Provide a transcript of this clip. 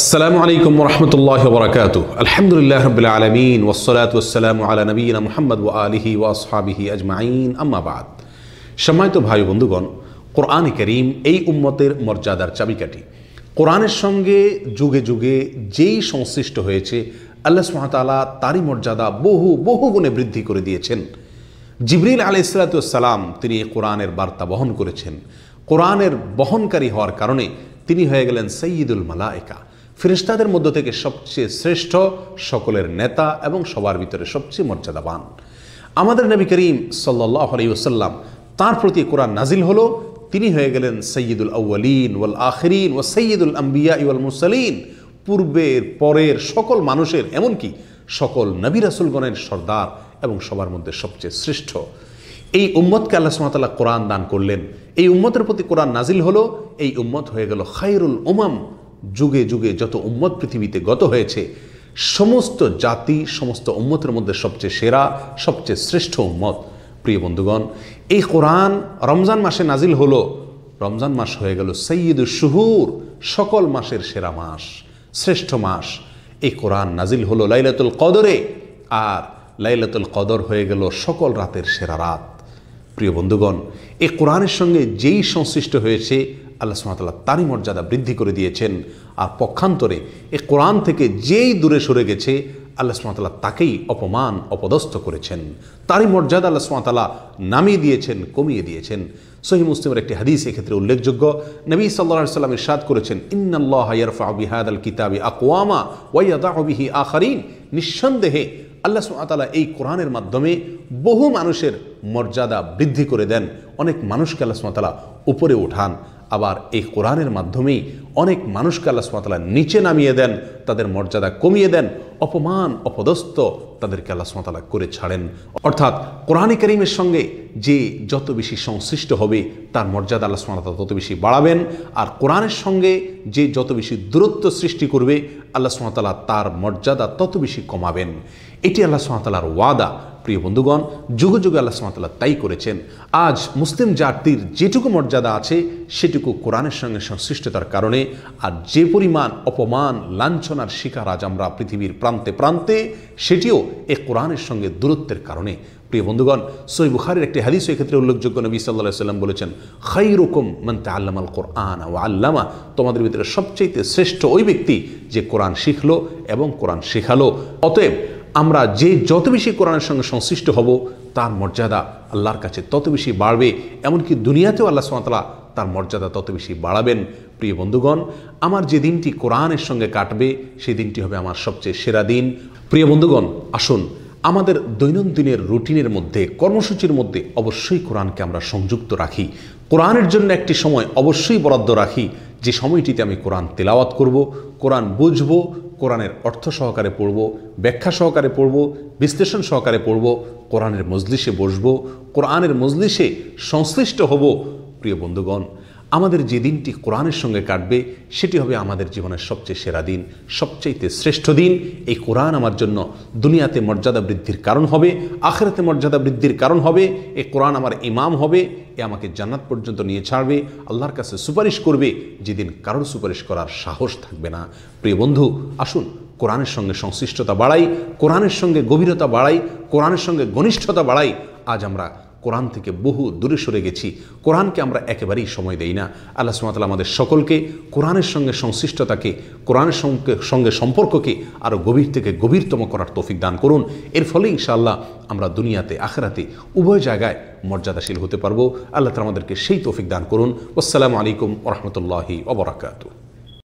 আসসালামু আলাইকুম রহমতুল্লাহ বরকাত আলহামদুলিল্লাহ রবিল আলমিন ওসলাত ওসালাম আলা নবীন মোহাম্মদ ও আলহি ওয়াসহাবিহি আজমাইন আম্মাবাদ তো ভাই বন্ধুগণ কোরআন করিম এই উম্মতের মর্যাদার চাবিকাঠি কোরআনের সঙ্গে যুগে যুগে যেই সংশ্লিষ্ট হয়েছে আল্লাহ সুহাতালা তারই মর্যাদা বহু বহু গুণে বৃদ্ধি করে দিয়েছেন জিবরিল আলি সালাতাম তিনি কোরআনের বার্তা বহন করেছেন কোরআনের বহনকারী হওয়ার কারণে তিনি হয়ে গেলেন মালা মালায়কা ফিরিস্তাদের মধ্য থেকে সবচেয়ে শ্রেষ্ঠ সকলের নেতা এবং সবার ভিতরে সবচেয়ে মর্যাদাবান আমাদের নবী করিম সাল্লাহ আলাইসাল্লাম প্রতি কোরআন নাজিল হলো তিনি হয়ে গেলেন সৈয়দুল আউ্বালিন ওয়াল আখরিন ও সৈয়দুল আম্বিয়া ইউল মুসালিন পূর্বের পরের সকল মানুষের এমনকি সকল নবী রাসুলগণের সর্দার এবং সবার মধ্যে সবচেয়ে শ্রেষ্ঠ এই উম্মতকে আল্লাহ সুমাতাল্লাহ কোরআন দান করলেন এই উম্মতের প্রতি কোরআন নাজিল হলো এই উম্মত হয়ে গেল খায়রুল উমাম যুগে যুগে যত উম্মত পৃথিবীতে গত হয়েছে সমস্ত জাতি সমস্ত উম্মতের মধ্যে সবচেয়ে সেরা সবচেয়ে শ্রেষ্ঠ উম্মত প্রিয় বন্ধুগণ এই কোরআন রমজান মাসে নাজিল হলো রমজান মাস হয়ে গেল সৈয়দ শুহুর সকল মাসের সেরা মাস শ্রেষ্ঠ মাস এই কোরআন নাজিল হলো লাইলাতুল কদরে আর লাইলাতুল কদর হয়ে গেল সকল রাতের সেরা রাত প্রিয় বন্ধুগণ এই কোরআনের সঙ্গে যেই সংশ্লিষ্ট হয়েছে আল্লাহ সুমাতাল্লাহ তারই মর্যাদা বৃদ্ধি করে দিয়েছেন আর পক্ষান্তরে এ কোরআন থেকে যেই দূরে সরে গেছে আল্লাহ সুমাতাল্লাহ তাকেই অপমান অপদস্থ করেছেন তারই মর্যাদা আল্লাহ সুমাতাল্লাহ নামিয়ে দিয়েছেন কমিয়ে দিয়েছেন সহি মুসলিমের একটি হাদিস এক্ষেত্রে উল্লেখযোগ্য নবী সাল্লা সাল্লাম ইরশাদ করেছেন ইন্নাল্লাহ ইয়ারফা বিহাদ আল কিতাবি আকোয়ামা ওয়াইয়াদা আখারিন নিঃসন্দেহে আল্লাহ সুমাতাল্লাহ এই কোরআনের মাধ্যমে বহু মানুষের মর্যাদা বৃদ্ধি করে দেন অনেক মানুষকে আল্লাহ সুমাতাল্লাহ উপরে উঠান আবার এই কোরআনের মাধ্যমেই অনেক মানুষকে আল্লাহ সুমাতালা নিচে নামিয়ে দেন তাদের মর্যাদা কমিয়ে দেন অপমান অপদস্থ তাদেরকে আল্লাহ সুমাতালা করে ছাড়েন অর্থাৎ কোরআনে করিমের সঙ্গে যে যত বেশি সংশ্লিষ্ট হবে তার মর্যাদা আল্লাহ সুমাতালা তত বেশি বাড়াবেন আর কোরআনের সঙ্গে যে যত বেশি দূরত্ব সৃষ্টি করবে আল্লাহ সুমাতালা তার মর্যাদা তত বেশি কমাবেন এটি আল্লাহ সুমাতালার ওয়াদা প্রিয় বন্ধুগণ যুগ যুগে আল্লাহ সুমাতাল্লাহ তাই করেছেন আজ মুসলিম জাতির যেটুকু মর্যাদা আছে সেটুকু কোরআনের সঙ্গে সংশ্লিষ্টতার কারণে আর যে পরিমাণ অপমান লাঞ্ছনার শিকার আজ আমরা পৃথিবীর প্রান্তে প্রান্তে সেটিও এ কোরআনের সঙ্গে দূরত্বের কারণে প্রিয় বন্ধুগণ সই বুখারের একটি হাদিস এক্ষেত্রে উল্লেখযোগ্য নবী সাল্লাহ সাল্লাম বলেছেন খাই রকম মানতে আল্লাম আল কোরআন ও আল্লামা তোমাদের ভিতরে সবচেয়ে শ্রেষ্ঠ ওই ব্যক্তি যে কোরআন শিখল এবং কোরআন শেখালো অতএব আমরা যে যত বেশি কোরআনের সঙ্গে সংশ্লিষ্ট হব তার মর্যাদা আল্লাহর কাছে তত বেশি বাড়বে এমনকি দুনিয়াতেও আল্লাহ সামাতলা তার মর্যাদা তত বেশি বাড়াবেন প্রিয় বন্ধুগণ আমার যে দিনটি কোরআনের সঙ্গে কাটবে সেই দিনটি হবে আমার সবচেয়ে সেরা দিন প্রিয় বন্ধুগণ আসুন আমাদের দৈনন্দিনের রুটিনের মধ্যে কর্মসূচির মধ্যে অবশ্যই কোরআনকে আমরা সংযুক্ত রাখি কোরআনের জন্য একটি সময় অবশ্যই বরাদ্দ রাখি যে সময়টিতে আমি কোরআন তেলাওয়াত করব কোরআন বুঝব কোরআনের অর্থ সহকারে পড়ব ব্যাখ্যা সহকারে পড়ব বিশ্লেষণ সহকারে পড়ব কোরআনের মজলিসে বসব কোরআনের মজলিসে সংশ্লিষ্ট হব প্রিয় বন্ধুগণ আমাদের যে দিনটি কোরআনের সঙ্গে কাটবে সেটি হবে আমাদের জীবনের সবচেয়ে সেরা দিন সবচেয়ে শ্রেষ্ঠ দিন এই কোরআন আমার জন্য দুনিয়াতে মর্যাদা বৃদ্ধির কারণ হবে আখেরাতে মর্যাদা বৃদ্ধির কারণ হবে এ কোরআন আমার ইমাম হবে এ আমাকে জান্নাত পর্যন্ত নিয়ে ছাড়বে আল্লাহর কাছে সুপারিশ করবে যেদিন কারোর সুপারিশ করার সাহস থাকবে না প্রিয় বন্ধু আসুন কোরআনের সঙ্গে সংশ্লিষ্টতা বাড়াই কোরআনের সঙ্গে গভীরতা বাড়াই কোরআনের সঙ্গে ঘনিষ্ঠতা বাড়াই আজ আমরা কোরআন থেকে বহু দূরে সরে গেছি কোরআনকে আমরা একেবারেই সময় দেই না আল্লাহ সুমাতাল আমাদের সকলকে কোরআনের সঙ্গে সংশ্লিষ্টতাকে কোরআনের সঙ্গে সঙ্গে সম্পর্ককে আরও গভীর থেকে গভীরতম করার তৌফিক দান করুন এর ফলে ইনশাআল্লাহ আমরা দুনিয়াতে আখরাতে উভয় জায়গায় মর্যাদাশীল হতে পারবো আল্লাহ তালা আমাদেরকে সেই তৌফিক দান করুন আসসালামু আলাইকুম ওরহমতুল্লাহি ওবরাকাতু